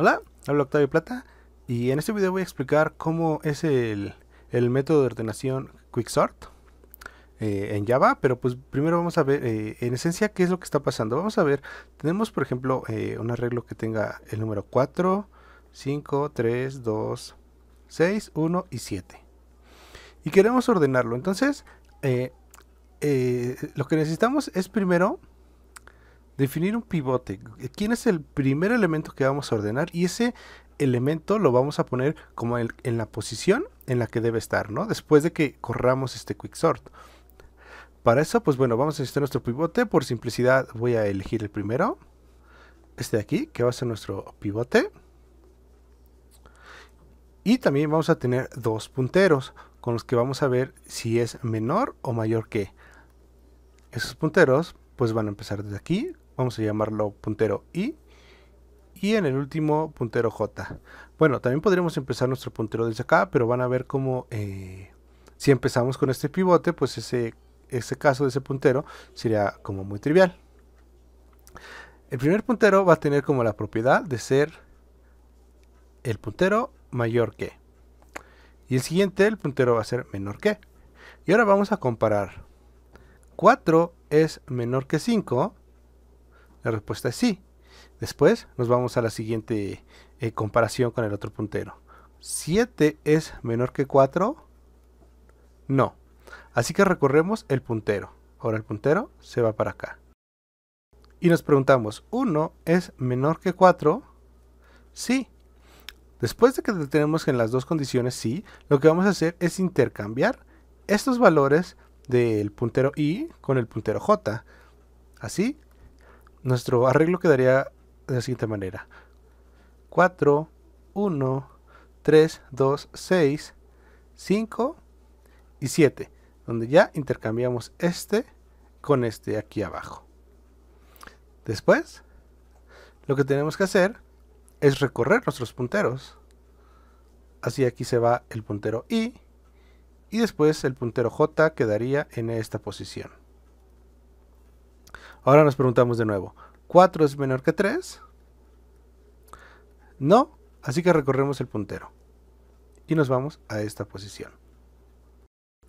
Hola, hablo Octavio Plata y en este video voy a explicar cómo es el, método de ordenación Quicksort eh, en Java, pero pues primero vamos a ver eh, en esencia qué es lo que está pasando. Vamos a ver, tenemos por ejemplo eh, un arreglo que tenga el número 4, 5, 3, 2, 6, 1 y 7. Y queremos ordenarlo, entonces lo que necesitamos es primero definir un pivote. ¿Quién es el primer elemento que vamos a ordenar? Y ese elemento lo vamos a poner como en la posición en la que debe estar, ¿no? Después de que corramos este quick sort. Para eso, pues bueno, vamos a necesitar nuestro pivote. Por simplicidad voy a elegir el primero. Este de aquí, que va a ser nuestro pivote. Y también vamos a tener dos punteros con los que vamos a ver si es menor o mayor que. Esos punteros pues van a empezar desde aquí vamos a llamarlo puntero I y en el último puntero J. Bueno, también podríamos empezar nuestro puntero desde acá, pero van a ver cómo eh, si empezamos con este pivote, pues ese, ese caso de ese puntero sería como muy trivial. El primer puntero va a tener como la propiedad de ser el puntero mayor que. Y el siguiente, el puntero va a ser menor que. Y ahora vamos a comparar. 4 es menor que 5 la respuesta es sí. Después nos vamos a la siguiente eh, comparación con el otro puntero. 7 es menor que 4. No. Así que recorremos el puntero. Ahora el puntero se va para acá. Y nos preguntamos, ¿1 es menor que 4? Sí. Después de que tenemos en las dos condiciones sí, lo que vamos a hacer es intercambiar estos valores del puntero i con el puntero j. Así nuestro arreglo quedaría de la siguiente manera. 4, 1, 3, 2, 6, 5 y 7. Donde ya intercambiamos este con este aquí abajo. Después, lo que tenemos que hacer es recorrer nuestros punteros. Así aquí se va el puntero I y después el puntero J quedaría en esta posición. Ahora nos preguntamos de nuevo, ¿4 es menor que 3? No, así que recorremos el puntero y nos vamos a esta posición.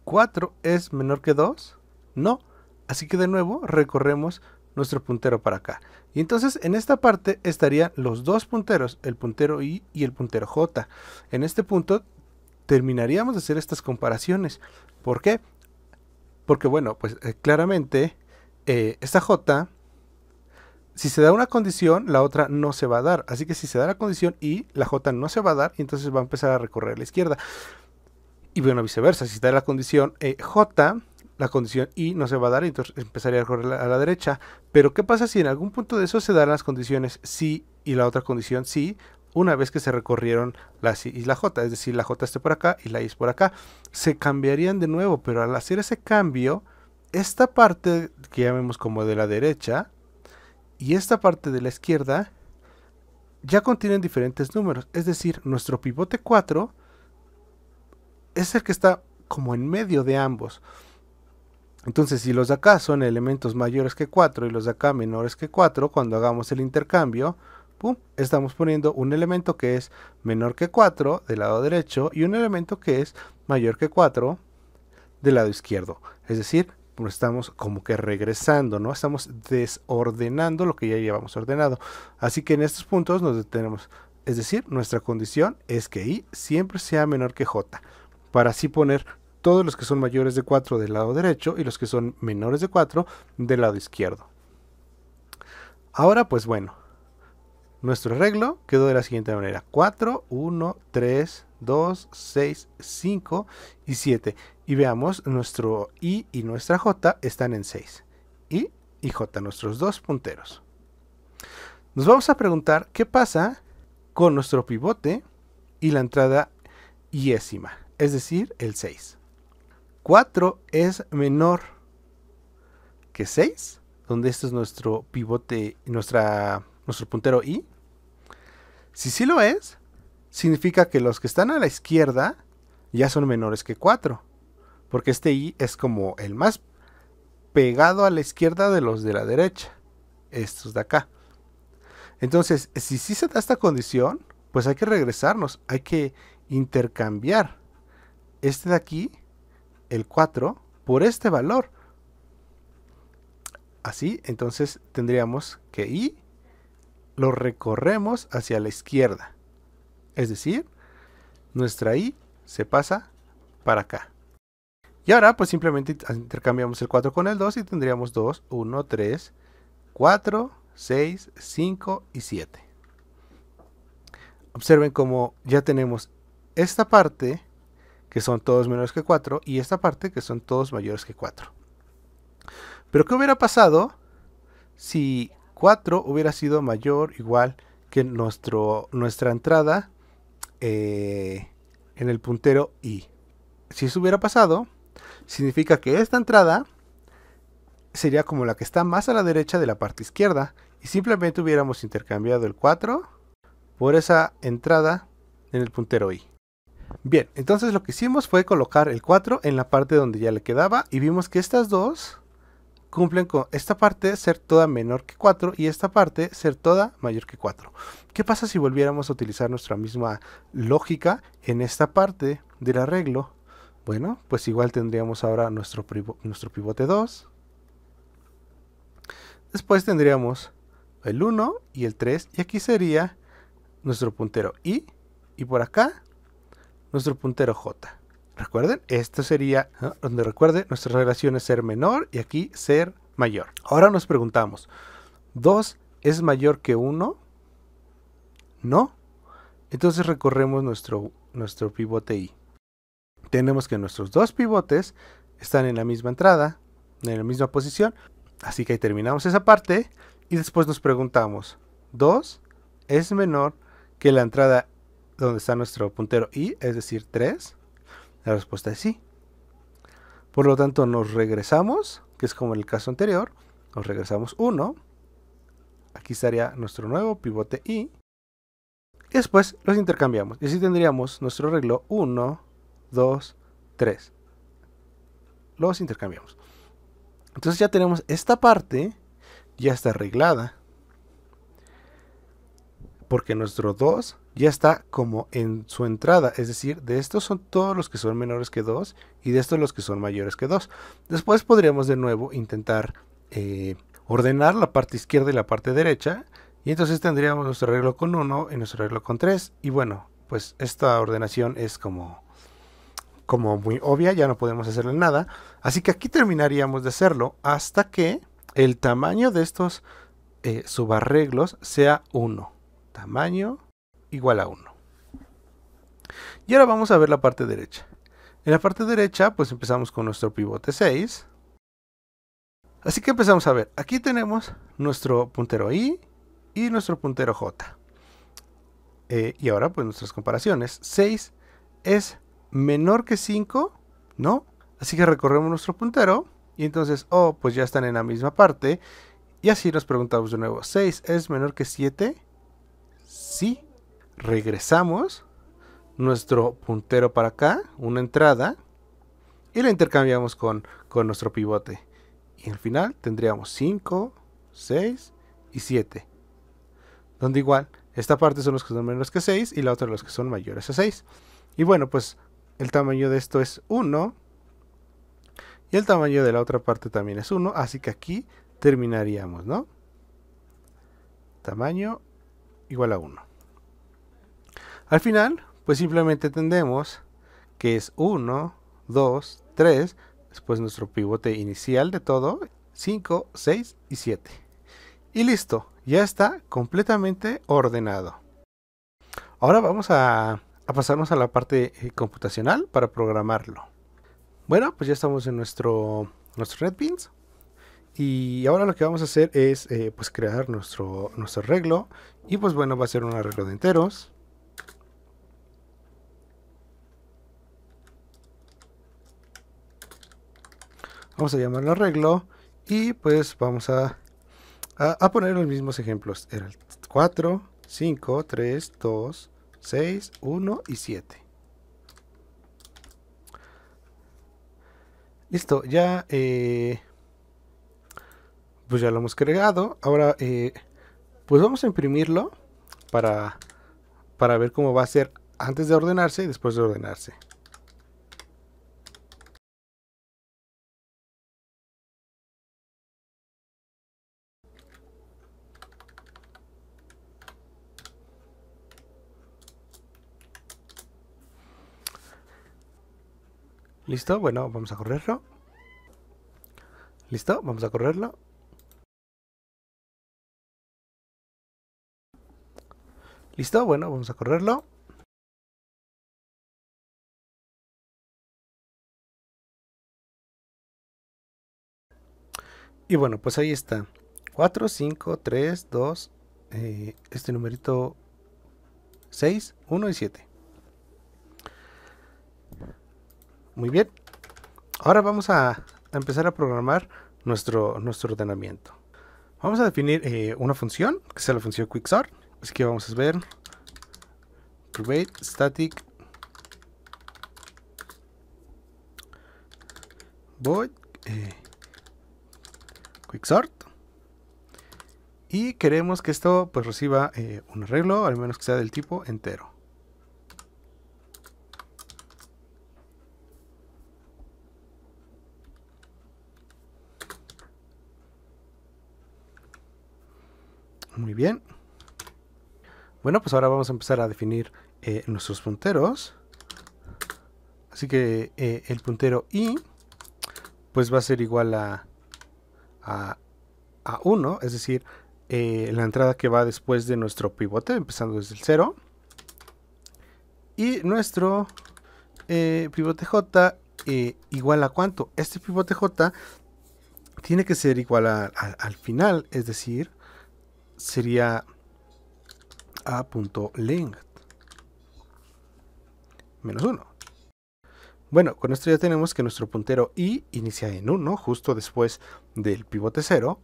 ¿4 es menor que 2? No, así que de nuevo recorremos nuestro puntero para acá. Y entonces en esta parte estarían los dos punteros, el puntero I y el puntero J. En este punto terminaríamos de hacer estas comparaciones. ¿Por qué? Porque bueno, pues eh, claramente eh, esta J, si se da una condición, la otra no se va a dar. Así que si se da la condición y la J no se va a dar, entonces va a empezar a recorrer a la izquierda. Y bueno, viceversa, si se da la condición eh, J, la condición I no se va a dar, entonces empezaría a recorrer a la derecha. Pero ¿qué pasa si en algún punto de eso se dan las condiciones sí y la otra condición sí? Una vez que se recorrieron la y la J, es decir, la J esté por acá y la I es por acá, se cambiarían de nuevo, pero al hacer ese cambio, esta parte que llamemos como de la derecha y esta parte de la izquierda ya contienen diferentes números. Es decir, nuestro pivote 4 es el que está como en medio de ambos. Entonces, si los de acá son elementos mayores que 4 y los de acá menores que 4, cuando hagamos el intercambio, estamos poniendo un elemento que es menor que 4 del lado derecho y un elemento que es mayor que 4 del lado izquierdo. Es decir, estamos como que regresando, ¿no? Estamos desordenando lo que ya llevamos ordenado. Así que en estos puntos nos detenemos. Es decir, nuestra condición es que i siempre sea menor que j, para así poner todos los que son mayores de 4 del lado derecho y los que son menores de 4 del lado izquierdo. Ahora, pues bueno, nuestro arreglo quedó de la siguiente manera. 4, 1, 3, 2, 6, 5 y 7. Y veamos, nuestro I y nuestra J están en 6. I y J, nuestros dos punteros. Nos vamos a preguntar qué pasa con nuestro pivote y la entrada yésima, es decir, el 6. 4 es menor que 6, donde este es nuestro pivote, nuestra, nuestro puntero I. Si sí lo es, significa que los que están a la izquierda ya son menores que 4. Porque este i es como el más pegado a la izquierda de los de la derecha. Estos de acá. Entonces, si sí se da esta condición, pues hay que regresarnos, hay que intercambiar este de aquí, el 4, por este valor. Así, entonces tendríamos que i lo recorremos hacia la izquierda. Es decir, nuestra i se pasa para acá. Y ahora pues simplemente intercambiamos el 4 con el 2 y tendríamos 2, 1, 3, 4, 6, 5 y 7. Observen cómo ya tenemos esta parte que son todos menores que 4 y esta parte que son todos mayores que 4. Pero ¿qué hubiera pasado si 4 hubiera sido mayor igual que nuestro, nuestra entrada eh, en el puntero I. Si eso hubiera pasado, significa que esta entrada sería como la que está más a la derecha de la parte izquierda y simplemente hubiéramos intercambiado el 4 por esa entrada en el puntero I. Bien, entonces lo que hicimos fue colocar el 4 en la parte donde ya le quedaba y vimos que estas dos cumplen con esta parte ser toda menor que 4 y esta parte ser toda mayor que 4. ¿Qué pasa si volviéramos a utilizar nuestra misma lógica en esta parte del arreglo? Bueno, pues igual tendríamos ahora nuestro, nuestro pivote 2. Después tendríamos el 1 y el 3 y aquí sería nuestro puntero I y por acá nuestro puntero J. Recuerden, esto sería donde recuerde nuestra relación es ser menor y aquí ser mayor. Ahora nos preguntamos, ¿2 es mayor que 1? No. Entonces recorremos nuestro, nuestro pivote i. Tenemos que nuestros dos pivotes están en la misma entrada, en la misma posición. Así que ahí terminamos esa parte y después nos preguntamos, 2 es menor que la entrada donde está nuestro puntero i, es decir, 3. La respuesta es sí. Por lo tanto, nos regresamos, que es como en el caso anterior, nos regresamos 1. Aquí estaría nuestro nuevo pivote Y después los intercambiamos. Y así tendríamos nuestro arreglo 1, 2, 3. Los intercambiamos. Entonces ya tenemos esta parte, ya está arreglada. Porque nuestro 2 ya está como en su entrada. Es decir, de estos son todos los que son menores que 2 y de estos los que son mayores que 2. Después podríamos de nuevo intentar eh, ordenar la parte izquierda y la parte derecha. Y entonces tendríamos nuestro arreglo con 1 y nuestro arreglo con 3. Y bueno, pues esta ordenación es como, como muy obvia, ya no podemos hacerle nada. Así que aquí terminaríamos de hacerlo hasta que el tamaño de estos eh, subarreglos sea 1. Tamaño igual a 1. Y ahora vamos a ver la parte derecha. En la parte derecha pues empezamos con nuestro pivote 6. Así que empezamos a ver, aquí tenemos nuestro puntero I y nuestro puntero J. Eh, y ahora pues nuestras comparaciones. 6 es menor que 5, ¿no? Así que recorremos nuestro puntero y entonces, oh, pues ya están en la misma parte. Y así nos preguntamos de nuevo, ¿6 es menor que 7? Sí regresamos nuestro puntero para acá, una entrada, y la intercambiamos con, con nuestro pivote. Y al final tendríamos 5, 6 y 7. Donde igual, esta parte son los que son menores que 6 y la otra los que son mayores a 6. Y bueno, pues el tamaño de esto es 1 y el tamaño de la otra parte también es 1, así que aquí terminaríamos, ¿no? Tamaño igual a 1. Al final, pues simplemente tendemos que es 1, 2, 3, después nuestro pivote inicial de todo, 5, 6 y 7. Y listo, ya está completamente ordenado. Ahora vamos a, pasarnos a la parte eh, computacional para programarlo. Bueno, pues ya estamos en nuestro, nuestro NetBeans. Y ahora lo que vamos a hacer es eh, pues crear nuestro, nuestro arreglo. Y pues bueno, va a ser un arreglo de enteros. vamos a llamarlo arreglo y pues vamos a, poner los mismos ejemplos. 4, 5, 3, 2, 6, 1 y 7. Listo, ya, eh, pues ya lo hemos creado. Ahora, eh, pues vamos a imprimirlo para, para ver cómo va a ser antes de ordenarse y después de ordenarse. ¿Listo? Bueno, vamos a correrlo. ¿Listo? Vamos a correrlo. ¿Listo? Bueno, vamos a correrlo. Y bueno, pues ahí está. 4, 5, 3, 2, este numerito 6, 1 y 7. Muy bien. Ahora vamos a, empezar a programar nuestro, nuestro ordenamiento. Vamos a definir eh, una función, que sea la función quicksort. Así que vamos a ver create static void eh, quicksort y queremos que esto pues reciba eh, un arreglo, al menos que sea del tipo entero. bien. Bueno, pues ahora vamos a empezar a definir eh, nuestros punteros. Así que eh, el puntero i pues va a ser igual a, a, 1, es decir, eh, la entrada que va después de nuestro pivote, empezando desde el 0. Y nuestro pivote j igual a cuánto? Este pivote j tiene que ser igual al final, es decir, sería a.length menos 1. Bueno, con esto ya tenemos que nuestro puntero i inicia en 1, justo después del pivote 0.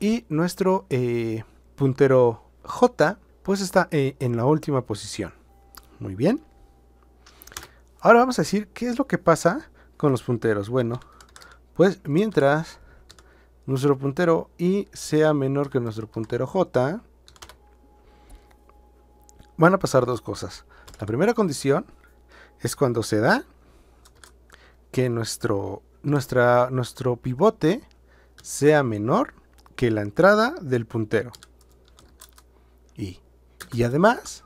Y nuestro eh, puntero j, pues está eh, en la última posición. Muy bien. Ahora vamos a decir qué es lo que pasa con los punteros. Bueno, pues mientras nuestro puntero I. sea menor que nuestro puntero j, van a pasar dos cosas. La primera condición es cuando se da que nuestro, nuestra, nuestro pivote sea menor que la entrada del puntero. Y, y además,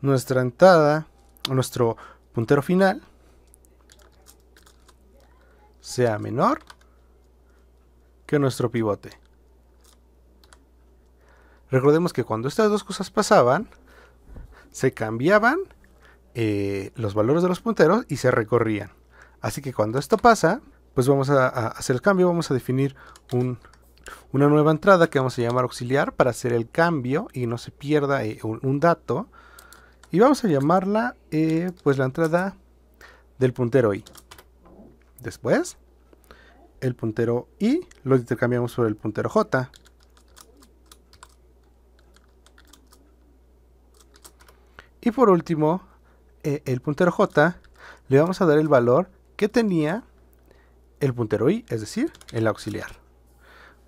nuestra entrada, nuestro puntero final sea menor que nuestro pivote. Recordemos que cuando estas dos cosas pasaban, se cambiaban eh, los valores de los punteros y se recorrían. Así que cuando esto pasa, pues vamos a, hacer el cambio, vamos a definir una nueva entrada que vamos a llamar auxiliar para hacer el cambio y no se pierda eh, un dato y vamos a llamarla, eh, pues la entrada del puntero i. Después, el puntero i lo intercambiamos por el puntero j. Y por último, eh, el puntero j le vamos a dar el valor que tenía el puntero i, es decir, el auxiliar.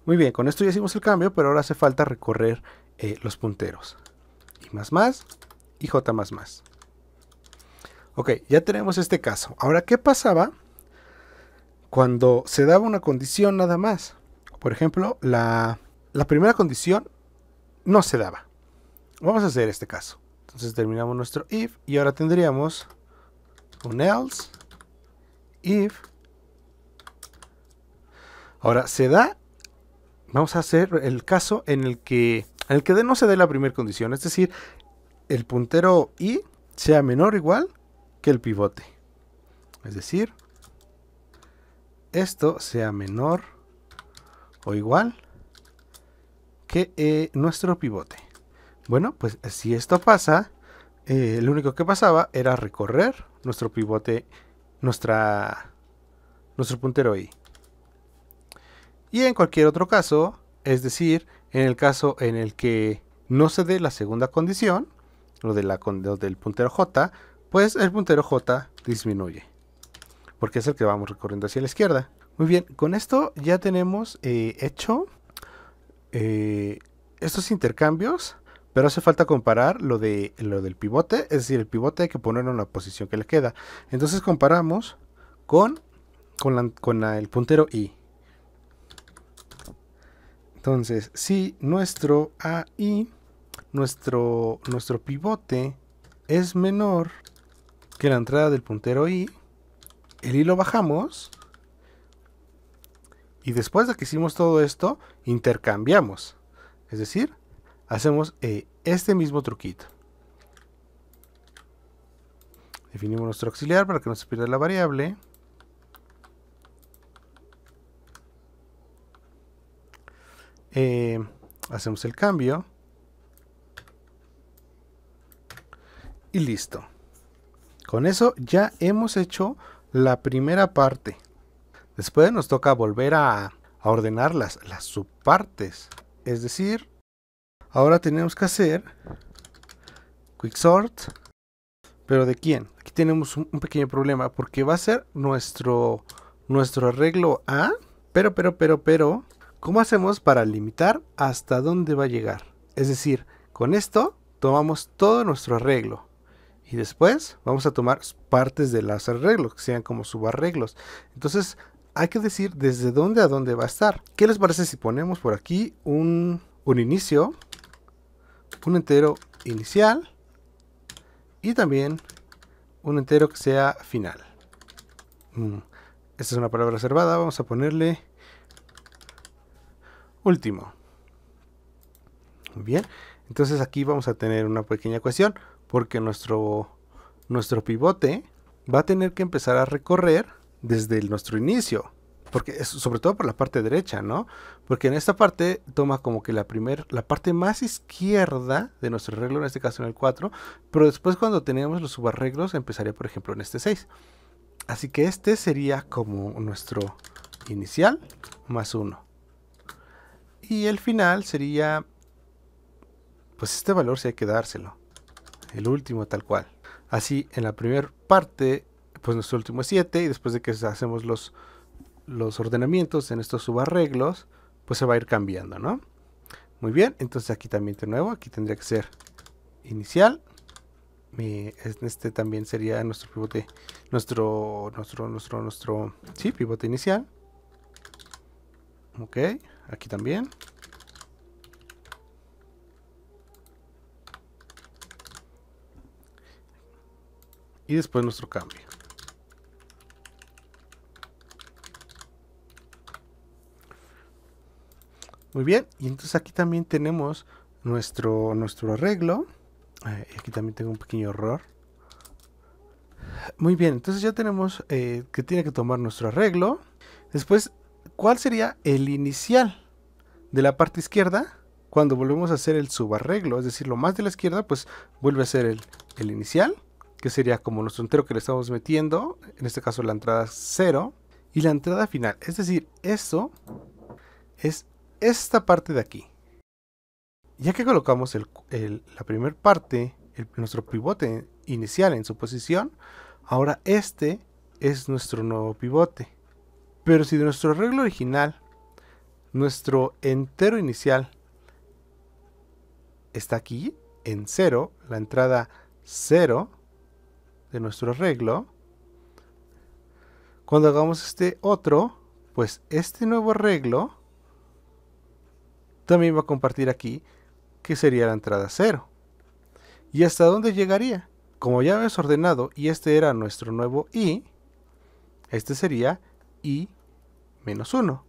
Muy bien, con esto ya hicimos el cambio, pero ahora hace falta recorrer eh, los punteros. Y más más, y J++. Ok, ya tenemos este caso. Ahora, ¿qué pasaba cuando se daba una condición nada más? Por ejemplo, la, la primera condición no se daba. Vamos a hacer este caso. Entonces terminamos nuestro if y ahora tendríamos un else if. Ahora se da, vamos a hacer el caso en el que en el que no se dé la primera condición, es decir, el puntero I sea menor o igual que el pivote. Es decir, esto sea menor o igual que eh, nuestro pivote. Bueno, pues si esto pasa, eh, lo único que pasaba era recorrer nuestro pivote, nuestra, nuestro puntero i. Y en cualquier otro caso, es decir, en el caso en el que no se dé la segunda condición, lo, de la, del puntero J, pues el puntero J disminuye, porque es el que vamos recorriendo hacia la izquierda. Muy bien, con esto ya tenemos eh, hecho eh, estos intercambios, pero hace falta comparar lo, de, lo del pivote, es decir, el pivote hay que ponerlo en la posición que le queda. Entonces comparamos con, con, el puntero I. Entonces, si nuestro AI nuestro, nuestro pivote es menor que la entrada del puntero I. El I lo bajamos. Y después de que hicimos todo esto, intercambiamos. Es decir, hacemos eh, este mismo truquito. Definimos nuestro auxiliar para que no se pierda la variable. Eh, hacemos el cambio. y listo. Con eso ya hemos hecho la primera parte. Después nos toca volver a, ordenar las, las subpartes. Es decir, ahora tenemos que hacer quick sort, ¿Pero de quién? Aquí tenemos un, pequeño problema porque va a ser nuestro, nuestro arreglo A. Pero, pero, pero, pero, ¿cómo hacemos para limitar hasta dónde va a llegar? Es decir, con esto tomamos todo nuestro arreglo y después vamos a tomar partes de las arreglos, que sean como subarreglos. Entonces hay que decir desde dónde a dónde va a estar. ¿Qué les parece si ponemos por aquí un, inicio, un entero inicial y también un entero que sea final? Mm, esta es una palabra reservada, vamos a ponerle último. Muy bien, entonces aquí vamos a tener una pequeña cuestión porque nuestro, nuestro pivote va a tener que empezar a recorrer desde nuestro inicio. Porque sobre todo por la parte derecha, ¿no? Porque en esta parte toma como que la primer, la parte más izquierda de nuestro arreglo, en este caso en el 4, pero después cuando tenemos los subarreglos empezaría por ejemplo en este 6. Así que este sería como nuestro inicial más 1. Y el final sería, pues este valor si hay que dárselo el último tal cual. Así, en la primera parte, pues nuestro último es 7 y después de que hacemos los, los ordenamientos en estos subarreglos, pues se va a ir cambiando, ¿no? Muy bien, entonces aquí también de nuevo, aquí tendría que ser inicial. este también sería nuestro pivote, nuestro, nuestro, nuestro, nuestro, sí, pivote inicial. Ok, aquí también. y después nuestro cambio. Muy bien, y entonces aquí también tenemos nuestro, nuestro arreglo. aquí también tengo un pequeño error. Muy bien, entonces ya tenemos eh, que tiene que tomar nuestro arreglo. Después, ¿cuál sería el inicial de la parte izquierda? Cuando volvemos a hacer el subarreglo, es decir, lo más de la izquierda, pues vuelve a ser el, el inicial que sería como nuestro entero que le estamos metiendo, en este caso la entrada 0 y la entrada final, es decir, esto es esta parte de aquí. Ya que colocamos la primera parte, el, nuestro pivote inicial en su posición, ahora este es nuestro nuevo pivote. Pero si de nuestro arreglo original, nuestro entero inicial está aquí en 0, la entrada 0, nuestro arreglo. Cuando hagamos este otro, pues este nuevo arreglo también va a compartir aquí, que sería la entrada 0. ¿Y hasta dónde llegaría? Como ya ves ordenado y este era nuestro nuevo i, este sería i menos 1.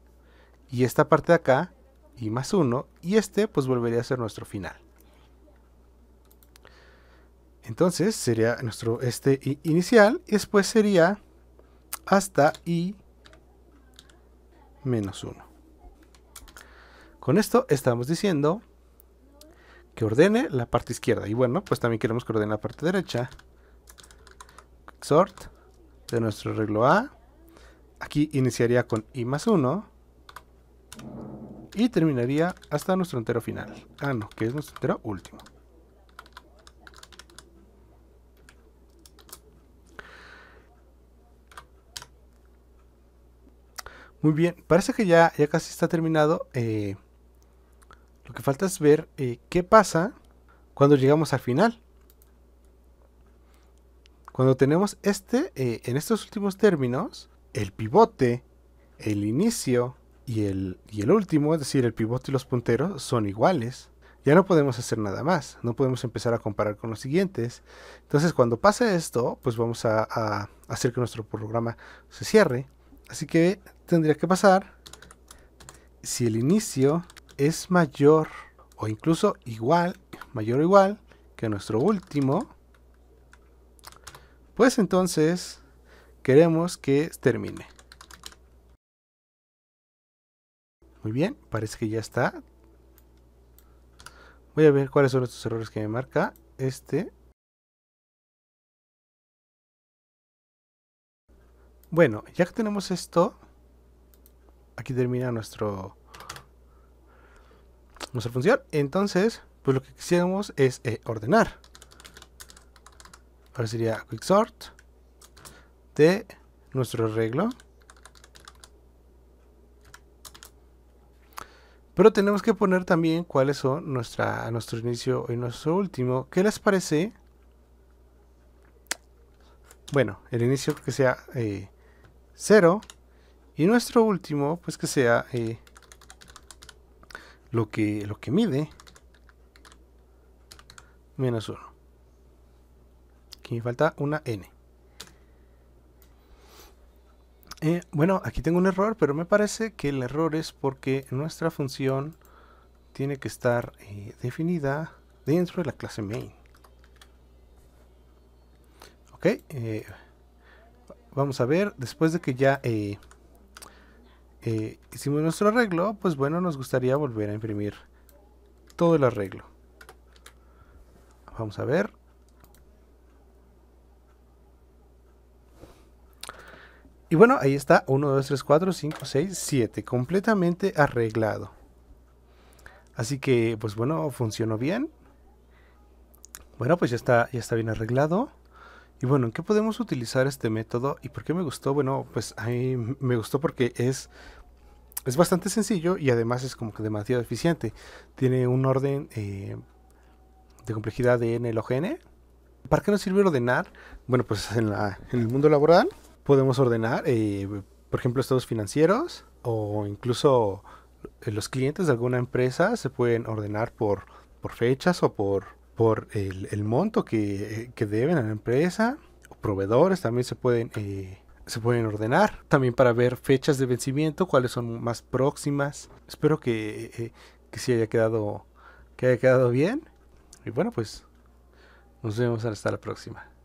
Y esta parte de acá, i más 1, y este pues volvería a ser nuestro final. Entonces sería nuestro este inicial y después sería hasta I menos 1. Con esto estamos diciendo que ordene la parte izquierda. Y bueno, pues también queremos que ordene la parte derecha. Sort de nuestro arreglo A. Aquí iniciaría con I más 1. Y terminaría hasta nuestro entero final. Ah, no, que es nuestro entero último. Muy bien, parece que ya, ya casi está terminado. Eh, lo que falta es ver eh, qué pasa cuando llegamos al final. Cuando tenemos este, eh, en estos últimos términos, el pivote, el inicio y el, y el último, es decir, el pivote y los punteros, son iguales. Ya no podemos hacer nada más, no podemos empezar a comparar con los siguientes. Entonces cuando pase esto, pues vamos a hacer que nuestro programa se cierre Así que tendría que pasar si el inicio es mayor o incluso igual, mayor o igual que nuestro último, pues entonces queremos que termine. Muy bien, parece que ya está. Voy a ver cuáles son estos errores que me marca. Este Bueno, ya que tenemos esto, aquí termina nuestro nuestra función. Entonces, pues lo que quisiéramos es eh, ordenar. Ahora sería Sort de nuestro arreglo. Pero tenemos que poner también cuáles son nuestra, nuestro inicio y nuestro último. ¿Qué les parece? Bueno, el inicio que sea eh, 0 y nuestro último pues que sea eh, lo, que, lo que mide menos 1 aquí me falta una n eh, bueno aquí tengo un error pero me parece que el error es porque nuestra función tiene que estar eh, definida dentro de la clase main ok vamos a ver, después de que ya eh, eh, hicimos nuestro arreglo, pues bueno, nos gustaría volver a imprimir todo el arreglo. Vamos a ver. Y bueno, ahí está 1, 2, 3, 4, 5, 6, 7, completamente arreglado. Así que, pues bueno, funcionó bien. Bueno, pues ya está, ya está bien arreglado. Y bueno, ¿en qué podemos utilizar este método? ¿Y por qué me gustó? Bueno, pues a mí me gustó porque es, es bastante sencillo y además es como que demasiado eficiente. Tiene un orden eh, de complejidad de n log n. ¿Para qué nos sirve ordenar? Bueno, pues en, la, en el mundo laboral podemos ordenar, eh, por ejemplo, estados financieros o incluso eh, los clientes de alguna empresa se pueden ordenar por, por fechas o por por el, monto eh, que, deben a la empresa. Proveedores también se pueden, eh, se pueden ordenar. También para ver fechas de vencimiento, cuáles son más próximas. Espero que, eh, haya quedado, que haya quedado bien. Y bueno, pues nos vemos hasta la próxima.